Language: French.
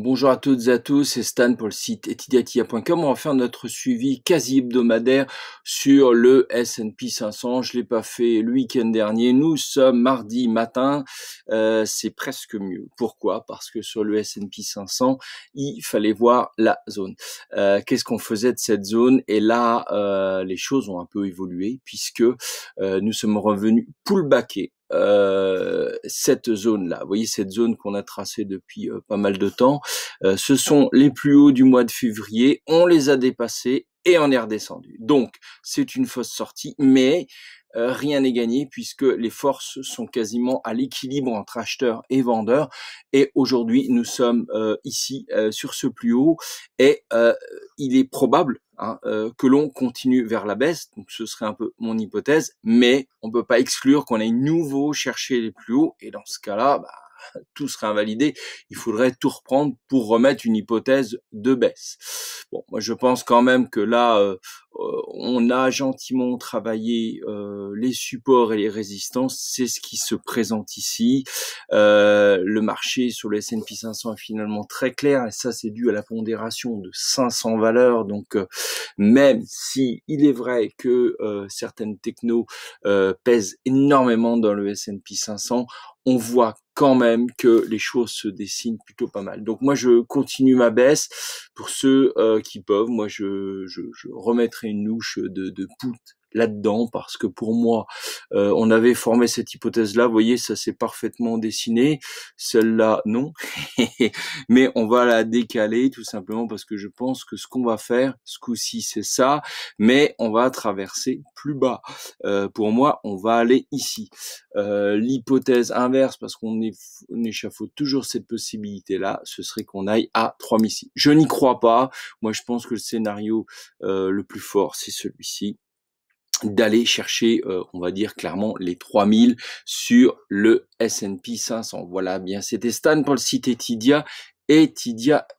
Bonjour à toutes et à tous, c'est Stan pour le site etidiatia.com. On va faire notre suivi quasi hebdomadaire sur le S&P 500. Je l'ai pas fait le week-end dernier. Nous sommes mardi matin. Euh, c'est presque mieux. Pourquoi Parce que sur le S&P 500, il fallait voir la zone. Euh, qu'est-ce qu'on faisait de cette zone Et là, euh, les choses ont un peu évolué puisque nous sommes revenus pullbackés euh, cette zone-là. Vous voyez cette zone qu'on a tracée depuis euh, pas mal de temps. Euh, ce sont les plus hauts du mois de février. On les a dépassés et on est redescendu. Donc c'est une fausse sortie, mais rien n'est gagné puisque les forces sont quasiment à l'équilibre entre acheteurs et vendeurs. Et aujourd'hui nous sommes ici sur ce plus haut et il est probable Hein, euh, que l'on continue vers la baisse. Donc ce serait un peu mon hypothèse, mais on ne peut pas exclure qu'on aille nouveau chercher les plus hauts. Et dans ce cas-là, bah, tout sera invalidé, il faudrait tout reprendre pour remettre une hypothèse de baisse. Bon, moi je pense quand même que là, euh, euh, on a gentiment travaillé euh, les supports et les résistances, c'est ce qui se présente ici. le marché sur le S&P 500 est finalement très clair, et ça c'est dû à la pondération de 500 valeurs, donc même si il est vrai que certaines technos pèsent énormément dans le S&P 500, on voit quand même que les choses se dessinent plutôt pas mal. Donc moi je continue ma baisse. Pour ceux euh, qui peuvent, moi je, je, remettrai une louche de, de là-dedans parce que pour moi, euh, on avait formé cette hypothèse-là. Vous voyez, ça s'est parfaitement dessiné. Celle-là, non. Mais on va la décaler tout simplement parce que je pense que ce qu'on va faire ce coup-ci, c'est ça. Mais on va traverser plus bas. Euh, pour moi, on va aller ici. Euh, l'hypothèse inverse, parce qu'on échafaude toujours cette possibilité-là, ce serait qu'on aille à missiles. Je n'y crois pas. Moi, je pense que le scénario le plus fort, c'est celui-ci d'aller chercher, euh, on va dire clairement, les 3000 sur le S&P 500. Voilà bien, c'était Stan pour le site Etidia et Tidia